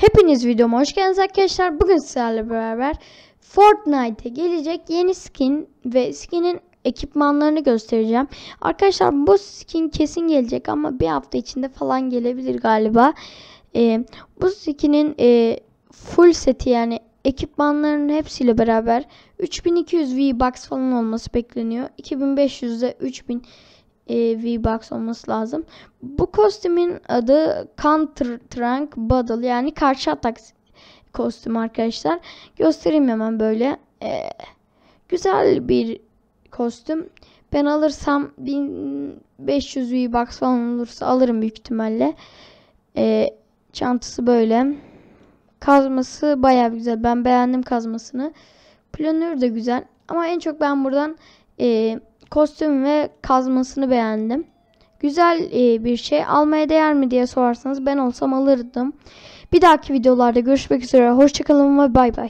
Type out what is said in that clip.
Hepiniz videoma hoş geldiniz arkadaşlar. Bugün sizlerle beraber Fortnite'e gelecek yeni skin ve skinin ekipmanlarını göstereceğim. Arkadaşlar bu skin kesin gelecek ama bir hafta içinde falan gelebilir galiba. Ee, bu skinin e, full seti yani ekipmanların hepsiyle beraber 3200 V-Bucks falan olması bekleniyor. 2500'de 3000 e, V-Bucks olması lazım. Bu kostümün adı Counter Trank Battle yani karşı atak kostüm arkadaşlar. Göstereyim hemen böyle. E, güzel bir kostüm. Ben alırsam 1500 V-Bucks falan olursa alırım büyük ihtimalle. E, çantası böyle. Kazması baya güzel. Ben beğendim kazmasını. Planör de güzel. Ama en çok ben buradan e, kostüm ve kazmasını beğendim. Güzel e, bir şey. Almaya değer mi diye sorarsanız ben olsam alırdım. Bir dahaki videolarda görüşmek üzere. Hoşçakalın ve bay bay.